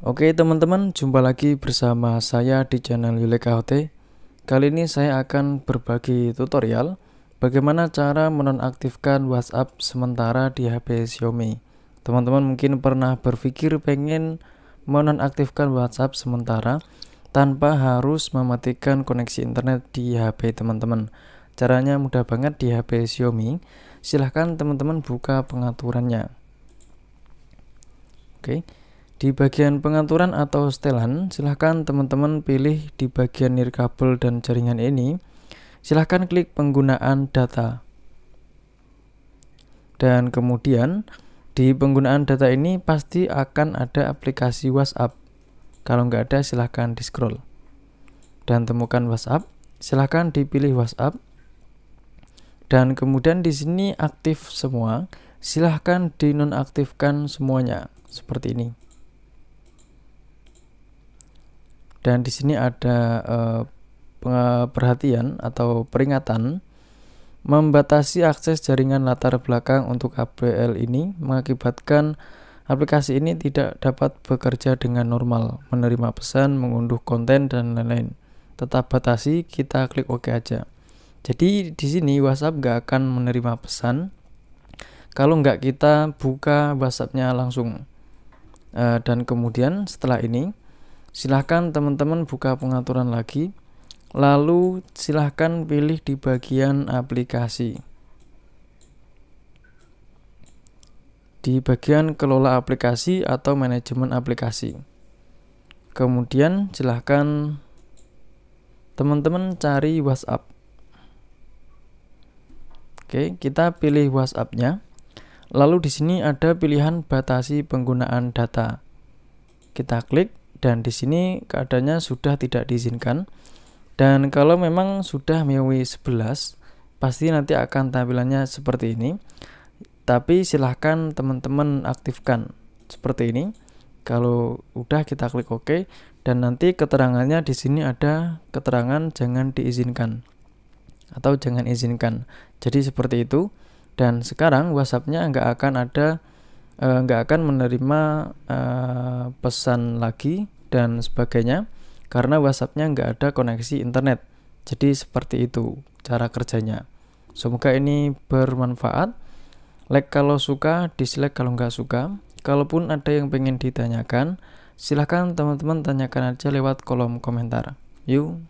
Oke teman-teman, jumpa lagi bersama saya di channel Yulek KHT. Kali ini saya akan berbagi tutorial bagaimana cara menonaktifkan WhatsApp sementara di HP Xiaomi. Teman-teman mungkin pernah berpikir pengen menonaktifkan WhatsApp sementara tanpa harus mematikan koneksi internet di HP teman-teman. Caranya mudah banget di HP Xiaomi. Silahkan teman-teman buka pengaturannya. Oke. Okay. Di bagian pengaturan atau setelan, silahkan teman-teman pilih di bagian nirkabel dan jaringan ini. Silahkan klik penggunaan data. Dan kemudian di penggunaan data ini pasti akan ada aplikasi WhatsApp. Kalau nggak ada silahkan di scroll. Dan temukan WhatsApp, silahkan dipilih WhatsApp. Dan kemudian di sini aktif semua, silahkan dinonaktifkan semuanya seperti ini. Dan di sini ada uh, perhatian atau peringatan membatasi akses jaringan latar belakang untuk APL ini mengakibatkan aplikasi ini tidak dapat bekerja dengan normal, menerima pesan, mengunduh konten dan lain-lain. Tetap batasi, kita klik OK aja. Jadi di sini WhatsApp nggak akan menerima pesan kalau nggak kita buka WhatsAppnya langsung. Eh, dan kemudian setelah ini Silahkan teman-teman buka pengaturan lagi. Lalu silahkan pilih di bagian aplikasi. Di bagian kelola aplikasi atau manajemen aplikasi. Kemudian silahkan teman-teman cari WhatsApp. Oke, kita pilih whatsappnya Lalu di sini ada pilihan batasi penggunaan data. Kita klik dan di sini keadaannya sudah tidak diizinkan dan kalau memang sudah MIUI 11 pasti nanti akan tampilannya seperti ini tapi silahkan teman-teman aktifkan seperti ini kalau udah kita klik OK dan nanti keterangannya di sini ada keterangan jangan diizinkan atau jangan izinkan. Jadi seperti itu. Dan sekarang WhatsAppnya nggak akan ada, e, akan menerima e, pesan lagi dan sebagainya karena WhatsAppnya nggak ada koneksi internet. Jadi seperti itu cara kerjanya. Semoga ini bermanfaat. Like kalau suka, dislike kalau nggak suka. Kalaupun ada yang pengen ditanyakan, silahkan teman-teman tanyakan aja lewat kolom komentar. Yuk!